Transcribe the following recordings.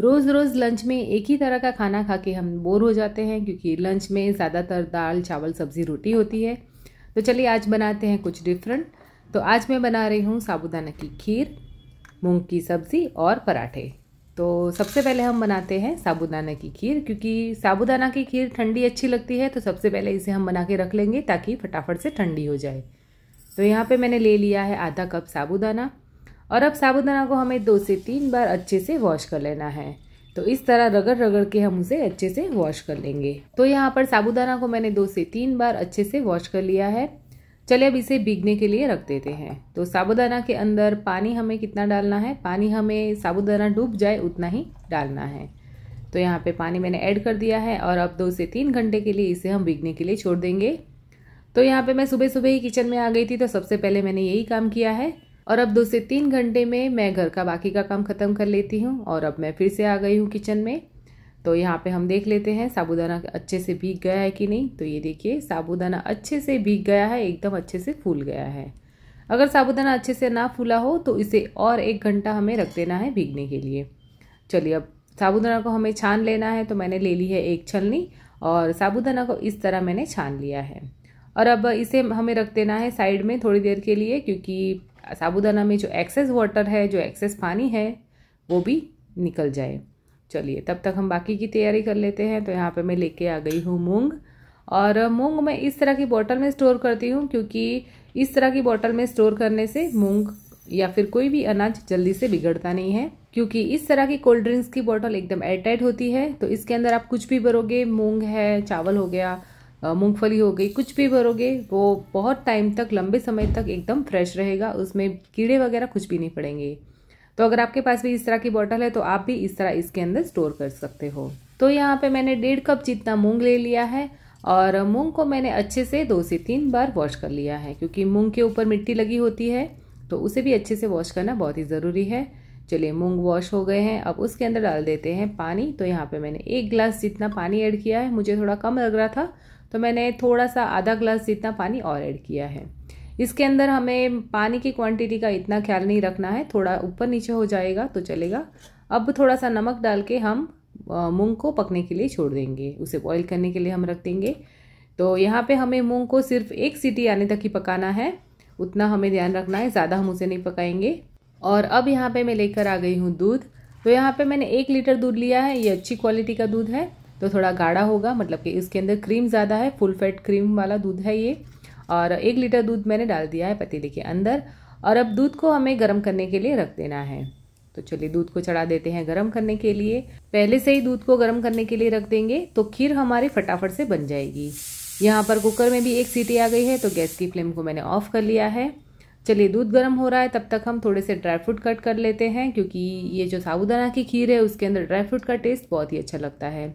रोज़ रोज़ lunch में एक ही तरह का खाना खा के हम बोर हो जाते हैं क्योंकि लंच में ज़्यादातर दाल चावल सब्ज़ी रोटी होती है तो चलिए आज बनाते हैं कुछ डिफरेंट तो आज मैं बना रही हूँ साबुदाना की खीर मूंग की सब्ज़ी और पराठे तो सबसे पहले हम बनाते हैं साबुदाना की खीर क्योंकि साबुदाना की खीर ठंडी अच्छी लगती है तो सबसे पहले इसे हम बना के रख लेंगे ताकि फटाफट से ठंडी हो जाए तो यहाँ पे मैंने ले लिया है आधा कप साबुदाना और अब साबुदाना को हमें दो से तीन बार अच्छे से वॉश कर लेना है तो इस तरह रगड़ रगड़ के हम उसे अच्छे से वॉश कर लेंगे तो यहाँ पर साबुदाना को मैंने दो से तीन बार अच्छे से वॉश कर लिया है चलिए अब इसे भीगने के लिए रख देते हैं तो साबुदाना के अंदर पानी हमें कितना डालना है पानी हमें साबुदाना डूब जाए उतना ही डालना है तो यहाँ पे पानी मैंने ऐड कर दिया है और अब दो से तीन घंटे के लिए इसे हम भीगने के लिए छोड़ देंगे तो यहाँ पे मैं सुबह सुबह ही किचन में आ गई थी तो सबसे पहले मैंने यही काम किया है और अब दो से तीन घंटे में मैं घर का बाकी का काम ख़त्म कर लेती हूँ और अब मैं फिर से आ गई हूँ किचन में तो यहाँ पे हम देख लेते हैं साबूदाना अच्छे से भीग गया है कि नहीं तो ये देखिए साबूदाना अच्छे से भीग गया है एकदम अच्छे से फूल गया है अगर साबूदाना अच्छे से ना फूला हो तो इसे और एक घंटा हमें रख देना है भीगने के लिए चलिए अब साबूदाना को हमें छान लेना है तो मैंने ले ली है एक छलनी और साबूदाना को इस तरह मैंने छान लिया है और अब इसे हमें रख देना है साइड में थोड़ी देर के लिए क्योंकि साबुदाना में जो एक्सेस वाटर है जो एक्सेस पानी है वो भी निकल जाए चलिए तब तक हम बाकी की तैयारी कर लेते हैं तो यहाँ पे मैं लेके आ गई हूँ मूंग और मूंग मैं इस तरह की बॉटल में स्टोर करती हूँ क्योंकि इस तरह की बॉटल में स्टोर करने से मूंग या फिर कोई भी अनाज जल्दी से बिगड़ता नहीं है क्योंकि इस तरह की कोल्ड ड्रिंक्स की बॉटल एकदम एयरटाइट होती है तो इसके अंदर आप कुछ भी भरोगे मूँग है चावल हो गया मूंगफली हो गई कुछ भी भरोगे वो बहुत टाइम तक लंबे समय तक एकदम फ्रेश रहेगा उसमें कीड़े वगैरह कुछ भी नहीं पड़ेंगे तो अगर आपके पास भी इस तरह की बॉटल है तो आप भी इस तरह इसके अंदर स्टोर कर सकते हो तो यहाँ पे मैंने डेढ़ कप जितना मूंग ले लिया है और मूंग को मैंने अच्छे से दो से तीन बार वॉश कर लिया है क्योंकि मूंग के ऊपर मिट्टी लगी होती है तो उसे भी अच्छे से वॉश करना बहुत ही ज़रूरी है चलिए मूंग वॉश हो गए हैं अब उसके अंदर डाल देते हैं पानी तो यहाँ पे मैंने एक ग्लास जितना पानी ऐड किया है मुझे थोड़ा कम लग रहा था तो मैंने थोड़ा सा आधा ग्लास जितना पानी और ऐड किया है इसके अंदर हमें पानी की क्वांटिटी का इतना ख्याल नहीं रखना है थोड़ा ऊपर नीचे हो जाएगा तो चलेगा अब थोड़ा सा नमक डाल के हम मूँग को पकने के लिए छोड़ देंगे उसे बॉयल करने के लिए हम रख देंगे तो यहाँ पर हमें मूँग को सिर्फ एक सीटी आने तक ही पकाना है उतना हमें ध्यान रखना है ज़्यादा हम उसे नहीं पकाएंगे और अब यहाँ पे मैं लेकर आ गई हूँ दूध तो यहाँ पे मैंने एक लीटर दूध लिया है ये अच्छी क्वालिटी का दूध है तो थोड़ा गाढ़ा होगा मतलब कि इसके अंदर क्रीम ज़्यादा है फुल फैट क्रीम वाला दूध है ये और एक लीटर दूध मैंने डाल दिया है पतीले के अंदर और अब दूध को हमें गर्म करने के लिए रख देना है तो चलिए दूध को चढ़ा देते हैं गर्म करने के लिए पहले से ही दूध को गर्म करने के लिए रख देंगे तो खीर हमारी फटाफट से बन जाएगी यहाँ पर कुकर में भी एक सीटी आ गई है तो गैस की फ्लेम को मैंने ऑफ कर लिया है चलिए दूध गर्म हो रहा है तब तक हम थोड़े से ड्राई फ्रूट कट कर लेते हैं क्योंकि ये जो साबूदाना की खीर है उसके अंदर ड्राई फ्रूट का टेस्ट बहुत ही अच्छा लगता है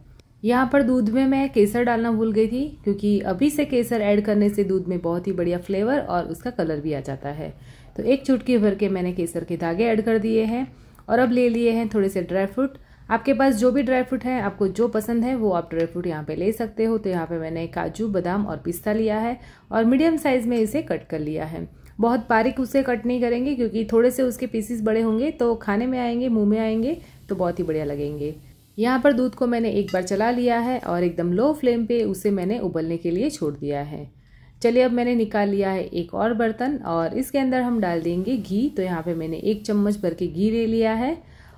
यहाँ पर दूध में मैं केसर डालना भूल गई थी क्योंकि अभी से केसर ऐड करने से दूध में बहुत ही बढ़िया फ्लेवर और उसका कलर भी आ जाता है तो एक चुटकी भर के मैंने केसर के धागे ऐड कर दिए हैं और अब ले लिए हैं थोड़े से ड्राई फ्रूट आपके पास जो भी ड्राई फ्रूट है आपको जो पसंद है वो आप ड्राई फ्रूट यहाँ पे ले सकते हो तो यहाँ पे मैंने काजू बादाम और पिस्ता लिया है और मीडियम साइज़ में इसे कट कर लिया है बहुत बारीक उसे कट नहीं करेंगे क्योंकि थोड़े से उसके पीसीस बड़े होंगे तो खाने में आएंगे मुंह में आएंगे तो बहुत ही बढ़िया लगेंगे यहाँ पर दूध को मैंने एक बार चला लिया है और एकदम लो फ्लेम पे उसे मैंने उबलने के लिए छोड़ दिया है चलिए अब मैंने निकाल लिया है एक और बर्तन और इसके अंदर हम डाल देंगे घी तो यहाँ पर मैंने एक चम्मच भर के घी ले लिया है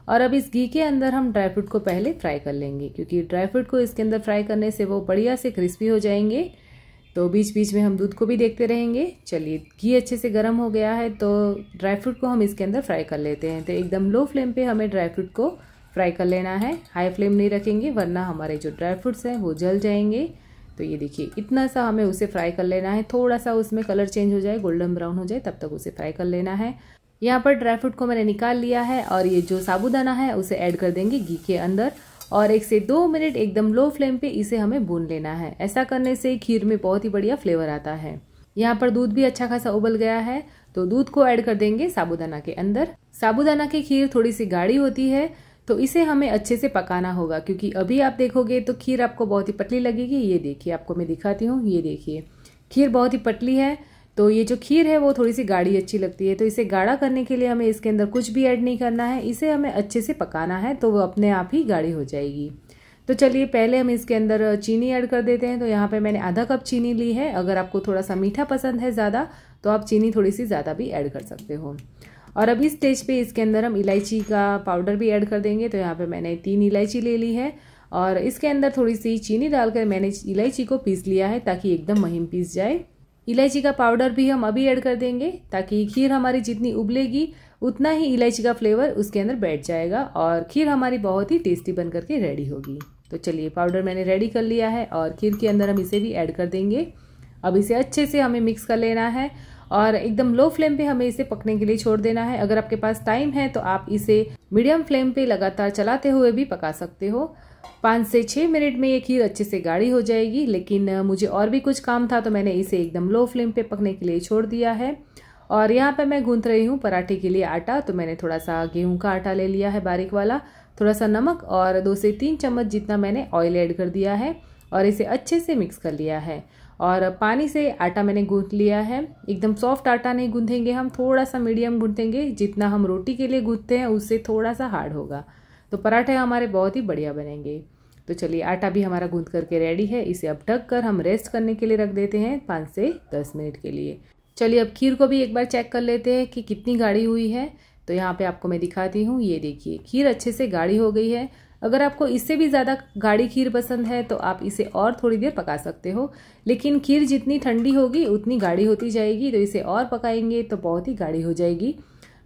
और अब इस घी के अंदर हम ड्राई फ्रूट को पहले फ्राई कर लेंगे क्योंकि ड्राई फ्रूट को इसके अंदर फ्राई करने से वो बढ़िया से क्रिस्पी हो जाएंगे तो बीच बीच में हम दूध को भी देखते रहेंगे चलिए घी अच्छे से गर्म हो गया है तो ड्राई फ्रूट को हम इसके अंदर फ्राई कर लेते हैं तो एकदम लो फ्लेम पे हमें ड्राई फ्रूट को फ्राई कर लेना है हाई फ्लेम नहीं रखेंगे वरना हमारे जो ड्राई फ्रूट्स हैं वो जल जाएंगे तो ये देखिए इतना सा हमें उसे फ्राई कर लेना है थोड़ा सा उसमें कलर चेंज हो जाए गोल्डन ब्राउन हो जाए तब तक उसे फ्राई कर लेना है यहाँ पर ड्राई फ्रूट को मैंने निकाल लिया है और ये जो साबुदाना है उसे ऐड कर देंगे घी के अंदर और एक से दो मिनट एकदम लो फ्लेम पे इसे हमें भून लेना है ऐसा करने से खीर में बहुत ही बढ़िया फ्लेवर आता है यहाँ पर दूध भी अच्छा खासा उबल गया है तो दूध को ऐड कर देंगे साबुदाना के अंदर साबुदाना की खीर थोड़ी सी गाढ़ी होती है तो इसे हमें अच्छे से पकाना होगा क्योंकि अभी आप देखोगे तो खीर आपको बहुत ही पतली लगेगी ये देखिए आपको मैं दिखाती हूँ ये देखिए खीर बहुत ही पतली है तो ये जो खीर है वो थोड़ी सी गाढ़ी अच्छी लगती है तो इसे गाढ़ा करने के लिए हमें इसके अंदर कुछ भी ऐड नहीं करना है इसे हमें अच्छे से पकाना है तो वो अपने आप ही गाढ़ी हो जाएगी तो चलिए पहले हम इसके अंदर चीनी ऐड कर देते हैं तो यहाँ पे मैंने आधा कप चीनी ली है अगर आपको थोड़ा सा मीठा पसंद है ज़्यादा तो आप चीनी थोड़ी सी ज़्यादा भी ऐड कर सकते हो और अभी स्टेज पे इसके अंदर हम इलायची का पाउडर भी ऐड कर देंगे तो यहाँ पे मैंने तीन इलायची ले ली है और इसके अंदर थोड़ी सी चीनी डालकर मैंने इलायची को पीस लिया है ताकि एकदम महीम पीस जाए इलायची का पाउडर भी हम अभी ऐड कर देंगे ताकि खीर हमारी जितनी उबलेगी उतना ही इलायची का फ्लेवर उसके अंदर बैठ जाएगा और खीर हमारी बहुत ही टेस्टी बन करके रेडी होगी तो चलिए पाउडर मैंने रेडी कर लिया है और खीर के अंदर हम इसे भी ऐड कर देंगे अब इसे अच्छे से हमें मिक्स कर लेना है और एकदम लो फ्लेम पे हमें इसे पकने के लिए छोड़ देना है अगर आपके पास टाइम है तो आप इसे मीडियम फ्लेम पे लगातार चलाते हुए भी पका सकते हो पाँच से छः मिनट में ये खीर अच्छे से गाढ़ी हो जाएगी लेकिन मुझे और भी कुछ काम था तो मैंने इसे एकदम लो फ्लेम पे पकने के लिए छोड़ दिया है और यहाँ पे मैं गूंथ रही हूँ पराठे के लिए आटा तो मैंने थोड़ा सा गेहूँ का आटा ले लिया है बारीक वाला थोड़ा सा नमक और दो से तीन चम्मच जितना मैंने ऑयल ऐड कर दिया है और इसे अच्छे से मिक्स कर लिया है और पानी से आटा मैंने गूंथ लिया है एकदम सॉफ्ट आटा नहीं गूंथेंगे हम थोड़ा सा मीडियम गूंथेंगे जितना हम रोटी के लिए गूंथते हैं उससे थोड़ा सा हार्ड होगा तो पराठे हमारे बहुत ही बढ़िया बनेंगे तो चलिए आटा भी हमारा गूंद करके रेडी है इसे अब ढक कर हम रेस्ट करने के लिए रख देते हैं पाँच से दस मिनट के लिए चलिए अब खीर को भी एक बार चेक कर लेते हैं कि कितनी गाढ़ी हुई है तो यहाँ पे आपको मैं दिखाती हूँ ये देखिए खीर अच्छे से गाढ़ी हो गई है अगर आपको इससे भी ज़्यादा गाढ़ी खीर पसंद है तो आप इसे और थोड़ी देर पका सकते हो लेकिन खीर जितनी ठंडी होगी उतनी गाढ़ी होती जाएगी तो इसे और पकाएंगे तो बहुत ही गाढ़ी हो जाएगी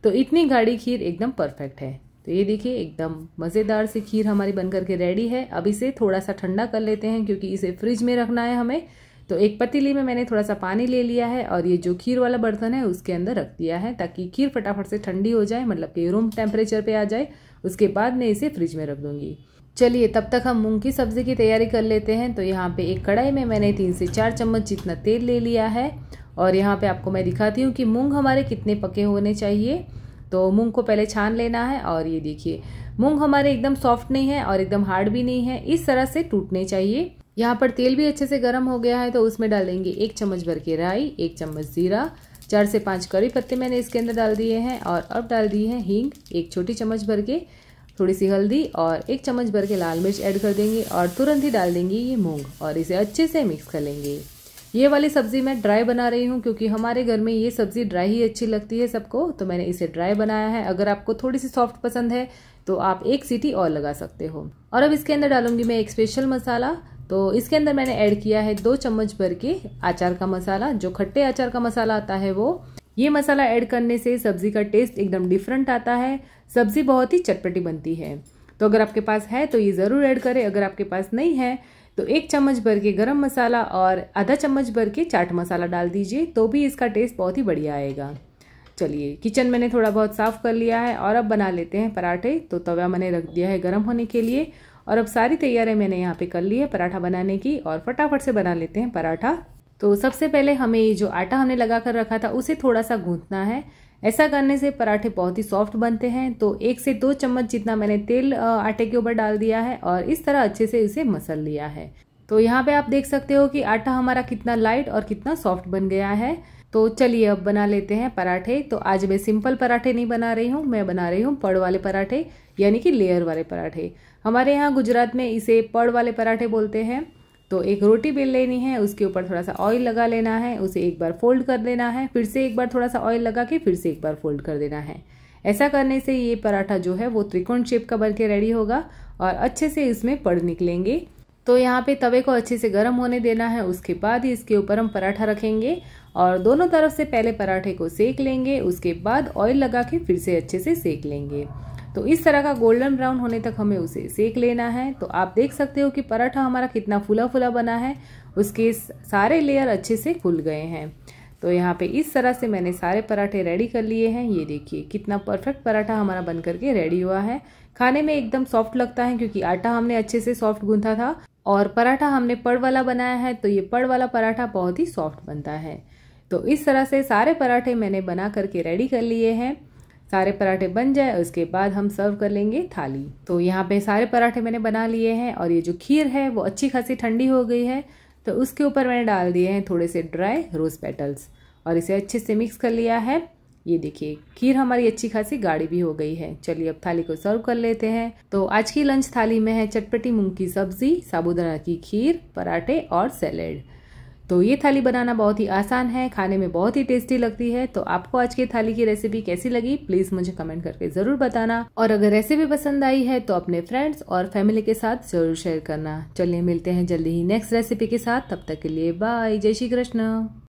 तो इतनी गाढ़ी खीर एकदम परफेक्ट है तो ये देखिए एकदम मज़ेदार सी खीर हमारी बनकर के रेडी है अब इसे थोड़ा सा ठंडा कर लेते हैं क्योंकि इसे फ्रिज में रखना है हमें तो एक पतीली में मैंने थोड़ा सा पानी ले लिया है और ये जो खीर वाला बर्तन है उसके अंदर रख दिया है ताकि खीर फटाफट से ठंडी हो जाए मतलब कि रूम टेम्परेचर पे आ जाए उसके बाद मैं इसे फ्रिज में रख दूँगी चलिए तब तक हम मूंग की सब्ज़ी की तैयारी कर लेते हैं तो यहाँ पे एक कढ़ाई में मैंने तीन से चार चम्मच जितना तेल ले लिया है और यहाँ पे आपको मैं दिखाती हूँ कि मूंग हमारे कितने पके होने चाहिए तो मूंग को पहले छान लेना है और ये देखिए मूंग हमारे एकदम सॉफ्ट नहीं है और एकदम हार्ड भी नहीं है इस तरह से टूटने चाहिए यहाँ पर तेल भी अच्छे से गर्म हो गया है तो उसमें डालेंगे एक चम्मच भर के राई एक चम्मच जीरा चार से पाँच करी पत्ते मैंने इसके अंदर डाल दिए हैं और अब डाल दी है हींग एक छोटी चम्मच भर के थोड़ी सी हल्दी और एक चम्मच भर के लाल मिर्च ऐड कर देंगे और तुरंत ही डाल देंगे ये मूंग और इसे अच्छे से मिक्स कर लेंगे ये वाली सब्ज़ी मैं ड्राई बना रही हूँ क्योंकि हमारे घर में ये सब्ज़ी ड्राई ही अच्छी लगती है सबको तो मैंने इसे ड्राई बनाया है अगर आपको थोड़ी सी सॉफ्ट पसंद है तो आप एक सीटी और लगा सकते हो और अब इसके अंदर डालूंगी मैं एक स्पेशल मसाला तो इसके अंदर मैंने ऐड किया है दो चम्मच भर के अचार का मसाला जो खट्टे अचार का मसाला आता है वो ये मसाला ऐड करने से सब्ज़ी का टेस्ट एकदम डिफरेंट आता है सब्ज़ी बहुत ही चटपटी बनती है तो अगर आपके पास है तो ये ज़रूर ऐड करें अगर आपके पास नहीं है तो एक चम्मच भर के गरम मसाला और आधा चम्मच भर के चाट मसाला डाल दीजिए तो भी इसका टेस्ट बहुत ही बढ़िया आएगा चलिए किचन मैंने थोड़ा बहुत साफ़ कर लिया है और अब बना लेते हैं पराठे तो तवा मैंने रख दिया है गर्म होने के लिए और अब सारी तैयारी मैंने यहाँ पे कर ली है पराठा बनाने की और फटाफट से बना लेते हैं पराठा तो सबसे पहले हमें ये जो आटा हमने लगा कर रखा था उसे थोड़ा सा गूंथना है ऐसा करने से पराठे बहुत ही सॉफ्ट बनते हैं तो एक से दो चम्मच जितना मैंने तेल आटे के ऊपर डाल दिया है और इस तरह अच्छे से इसे मसल लिया है तो यहाँ पे आप देख सकते हो कि आटा हमारा कितना लाइट और कितना सॉफ्ट बन गया है तो चलिए अब बना लेते हैं पराठे तो आज मैं सिंपल पराठे नहीं बना रही हूँ मैं बना रही हूँ पड़ वाले पराठे यानी कि लेयर वाले पराठे हमारे यहाँ गुजरात में इसे पड़ वाले पराठे बोलते हैं तो एक रोटी बेल लेनी है उसके ऊपर थोड़ा सा ऑयल लगा लेना है उसे एक बार फोल्ड कर देना है फिर से एक बार थोड़ा सा ऑयल लगा के फिर से एक बार फोल्ड कर देना है ऐसा करने से ये पराठा जो है वो त्रिकोण शेप का बन के रेडी होगा और अच्छे से इसमें पड़ निकलेंगे तो यहाँ पे तवे को अच्छे से गर्म होने देना है उसके बाद ही इसके ऊपर हम पराठा रखेंगे और दोनों तरफ से पहले पराठे को सेक लेंगे उसके बाद ऑयल लगा के फिर से अच्छे से सेक लेंगे तो इस तरह का गोल्डन ब्राउन होने तक हमें उसे सेक लेना है तो आप देख सकते हो कि पराठा हमारा कितना फूला फूला बना है उसके सारे लेयर अच्छे से खुल गए हैं तो यहाँ पे इस तरह से मैंने सारे पराठे रेडी कर लिए हैं ये देखिए कितना परफेक्ट पराठा हमारा बन करके रेडी हुआ है खाने में एकदम सॉफ्ट लगता है क्योंकि आटा हमने अच्छे से सॉफ्ट गूंथा था और पराठा हमने पड़ वाला बनाया है तो ये पड़ वाला पराठा बहुत ही सॉफ्ट बनता है तो इस तरह से सारे पराठे मैंने बना करके रेडी कर लिए हैं सारे पराठे बन जाए उसके बाद हम सर्व कर लेंगे थाली तो यहाँ पे सारे पराठे मैंने बना लिए हैं और ये जो खीर है वो अच्छी खासी ठंडी हो गई है तो उसके ऊपर मैंने डाल दिए हैं थोड़े से ड्राई रोज़ पेटल्स और इसे अच्छे से मिक्स कर लिया है ये देखिए खीर हमारी अच्छी खासी गाढ़ी भी हो गई है चलिए अब थाली को सर्व कर लेते हैं तो आज की लंच थाली में है चटपटी मूंग की सब्जी साबुदाना की खीर पराठे और सैलेड तो ये थाली बनाना बहुत ही आसान है खाने में बहुत ही टेस्टी लगती है तो आपको आज की थाली की रेसिपी कैसी लगी प्लीज मुझे कमेंट करके जरूर बताना और अगर रेसिपी पसंद आई है तो अपने फ्रेंड्स और फैमिली के साथ जरूर शेयर करना चलिए मिलते हैं जल्दी ही नेक्स्ट रेसिपी के साथ तब तक के लिए बाय जय श्री कृष्ण